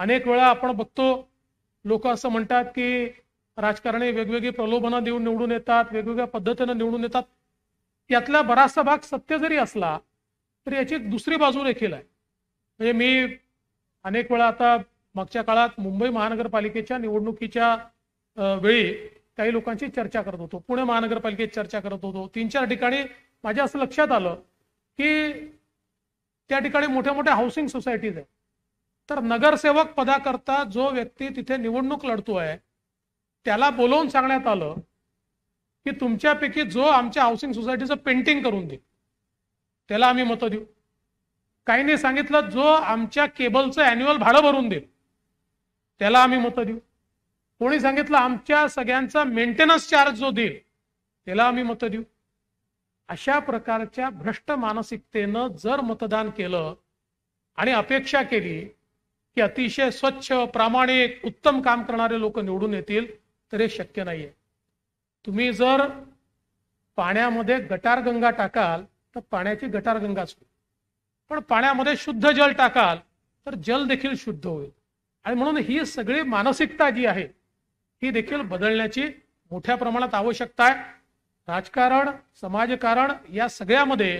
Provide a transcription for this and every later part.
अनेक वेळा आपण बघतो लोक असं म्हणतात की राजकारणी वेगवेगळी प्रलोभनं देऊन निवडून येतात वेगवेगळ्या पद्धतीनं निवडून येतात यातला बराचसा भाग सत्य जरी असला तरी याची दुसरी बाजू देखील आहे म्हणजे मी अनेक वेळा आता मागच्या काळात मुंबई महानगरपालिकेच्या निवडणुकीच्या वेळी काही लोकांची चर्चा करत होतो पुणे महानगरपालिकेत चर्चा करत होतो तीन चार ठिकाणी माझ्या असं लक्षात आलं की त्या ठिकाणी मोठ्या मोठ्या हाऊसिंग सोसायटीज आहेत तर नगरसेवक पदाकरता जो व्यक्ती तिथे निवडणूक लढतो आहे त्याला बोलवून सांगण्यात आलं की तुमच्यापैकी जो आमच्या हाऊसिंग सोसायटीचं पेंटिंग करून देईल त्याला आम्ही मतं देऊ काहीने सांगितलं जो आमच्या केबलचं अॅन्युअल भाडं भरून देईल त्याला आम्ही मतं देऊ कोणी सांगितलं आमच्या सगळ्यांचा मेंटेनन्स चार्ज जो देईल त्याला आम्ही मतं देऊ अशा प्रकारच्या भ्रष्ट मानसिकतेनं जर मतदान केलं आणि अपेक्षा केली की अतिशय स्वच्छ प्रामाणिक उत्तम काम करणारे लोक निवडून येतील तर हे शक्य नाहीये तुम्ही जर पाण्यामध्ये गटारगंगा टाकाल तर पाण्याची गटारगंगाच होईल पण पाण्यामध्ये शुद्ध जल टाकाल तर जल देखील शुद्ध होईल आणि म्हणून ही सगळी मानसिकता जी आहे ही देखील बदलण्याची मोठ्या प्रमाणात आवश्यकता आहे राजकारण समाजकारण या सगळ्यामध्ये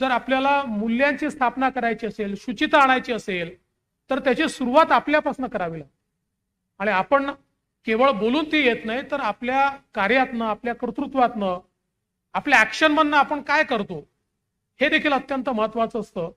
जर आपल्याला मूल्यांची स्थापना करायची असेल शुचिता आणायची असेल तर त्याची सुरुवात आपल्यापासून करावी लागते आणि आपण केवळ बोलून ते येत नाही तर आपल्या कार्यातनं आपल्या कर्तृत्वातनं आपल्या ऍक्शन आपण काय करतो हे देखील अत्यंत महत्वाचं असतं